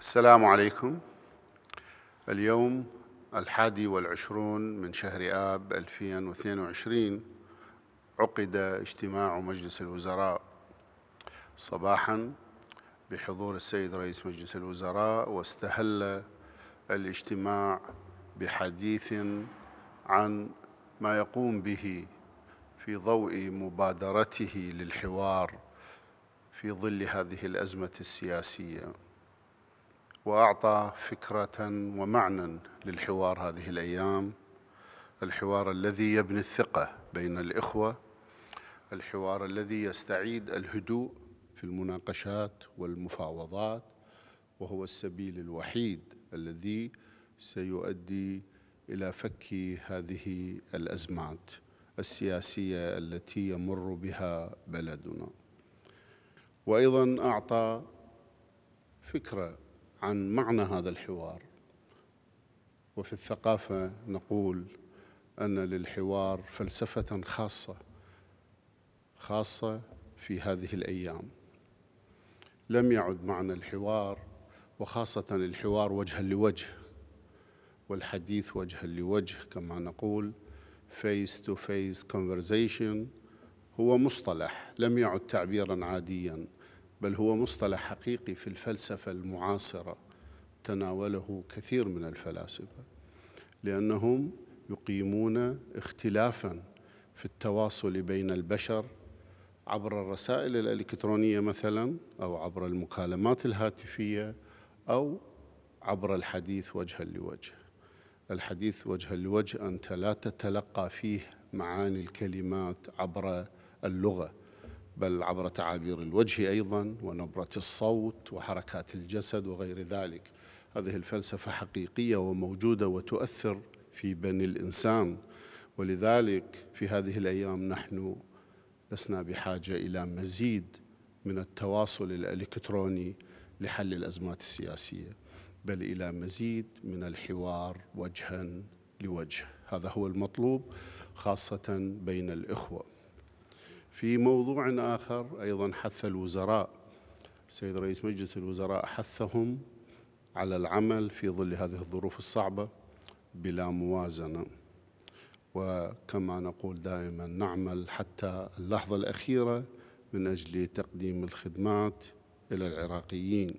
السلام عليكم اليوم الحادي والعشرون من شهر آب 2022 عقد اجتماع مجلس الوزراء صباحا بحضور السيد رئيس مجلس الوزراء واستهل الاجتماع بحديث عن ما يقوم به في ضوء مبادرته للحوار في ظل هذه الأزمة السياسية واعطى فكره ومعنى للحوار هذه الايام الحوار الذي يبني الثقه بين الاخوه الحوار الذي يستعيد الهدوء في المناقشات والمفاوضات وهو السبيل الوحيد الذي سيؤدي الى فك هذه الازمات السياسيه التي يمر بها بلدنا وايضا اعطى فكره عن معنى هذا الحوار وفي الثقافة نقول أن للحوار فلسفة خاصة خاصة في هذه الأيام لم يعد معنى الحوار وخاصة الحوار وجها لوجه والحديث وجها لوجه كما نقول face to face conversation هو مصطلح لم يعد تعبيرا عاديا بل هو مصطلح حقيقي في الفلسفة المعاصرة تناوله كثير من الفلاسفة لأنهم يقيمون اختلافا في التواصل بين البشر عبر الرسائل الإلكترونية مثلا أو عبر المكالمات الهاتفية أو عبر الحديث وجها لوجه الحديث وجها لوجه أنت لا تتلقى فيه معاني الكلمات عبر اللغة بل عبر تعابير الوجه أيضا ونبرة الصوت وحركات الجسد وغير ذلك هذه الفلسفة حقيقية وموجودة وتؤثر في بني الإنسان ولذلك في هذه الأيام نحن لسنا بحاجة إلى مزيد من التواصل الإلكتروني لحل الأزمات السياسية بل إلى مزيد من الحوار وجها لوجه هذا هو المطلوب خاصة بين الإخوة في موضوع آخر أيضا حث الوزراء السيد رئيس مجلس الوزراء حثهم على العمل في ظل هذه الظروف الصعبة بلا موازنة وكما نقول دائما نعمل حتى اللحظة الأخيرة من أجل تقديم الخدمات إلى العراقيين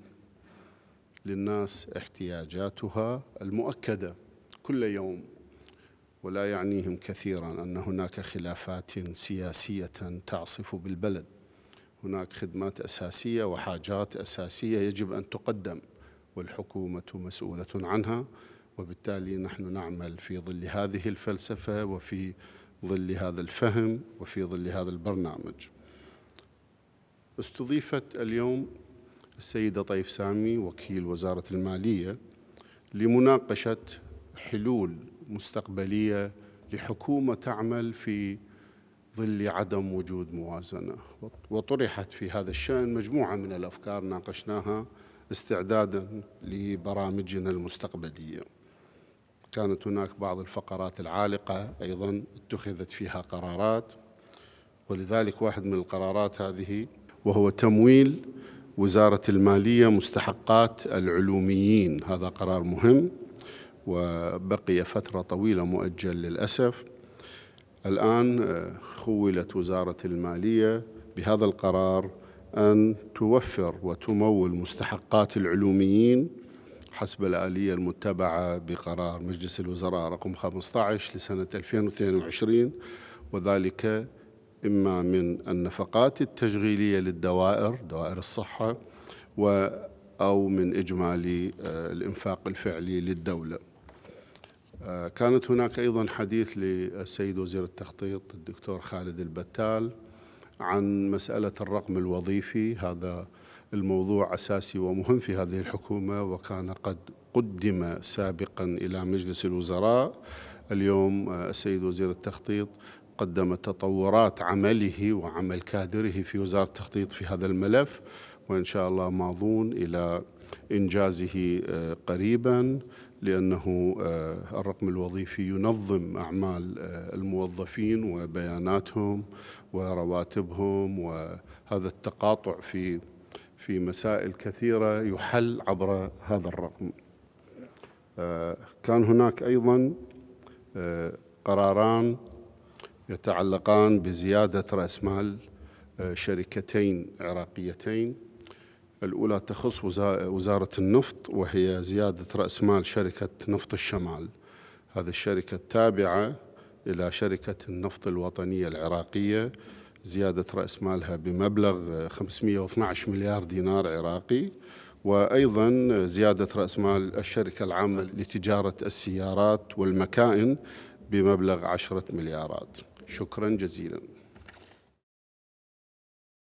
للناس احتياجاتها المؤكدة كل يوم ولا يعنيهم كثيرا أن هناك خلافات سياسية تعصف بالبلد هناك خدمات أساسية وحاجات أساسية يجب أن تقدم والحكومة مسؤولة عنها وبالتالي نحن نعمل في ظل هذه الفلسفة وفي ظل هذا الفهم وفي ظل هذا البرنامج استضيفت اليوم السيدة طيف سامي وكيل وزارة المالية لمناقشة حلول مستقبليه لحكومه تعمل في ظل عدم وجود موازنه وطرحت في هذا الشان مجموعه من الافكار ناقشناها استعدادا لبرامجنا المستقبليه. كانت هناك بعض الفقرات العالقه ايضا اتخذت فيها قرارات ولذلك واحد من القرارات هذه وهو تمويل وزاره الماليه مستحقات العلوميين هذا قرار مهم وبقي فترة طويلة مؤجل للأسف الآن آه، خولت وزارة المالية بهذا القرار أن توفر وتمول مستحقات العلوميين حسب الآلية المتبعة بقرار مجلس الوزراء رقم 15 لسنة 2022 وذلك إما من النفقات التشغيلية للدوائر دوائر الصحة أو من إجمالي آه، الإنفاق الفعلي للدولة آه، كانت هناك أيضا حديث للسيد وزير التخطيط الدكتور خالد البتال عن مسألة الرقم الوظيفي هذا الموضوع أساسي ومهم في هذه الحكومة وكان قد قدم سابقا إلى مجلس الوزراء اليوم آه، السيد وزير التخطيط قدم تطورات عمله وعمل كادره في وزارة التخطيط في هذا الملف وإن شاء الله ماضون إلى إنجازه آه، قريباً لأنه آه، الرقم الوظيفي ينظم أعمال آه، الموظفين وبياناتهم ورواتبهم وهذا التقاطع في في مسائل كثيرة يحل عبر هذا الرقم آه، كان هناك أيضا قراران يتعلقان بزيادة رأس مال شركتين عراقيتين الأولى تخص وزارة النفط وهي زيادة رأس مال شركة نفط الشمال هذه الشركة التابعة إلى شركة النفط الوطنية العراقية زيادة رأس مالها بمبلغ 512 مليار دينار عراقي وأيضا زيادة رأس مال الشركة العامة لتجارة السيارات والمكائن بمبلغ 10 مليارات شكرا جزيلا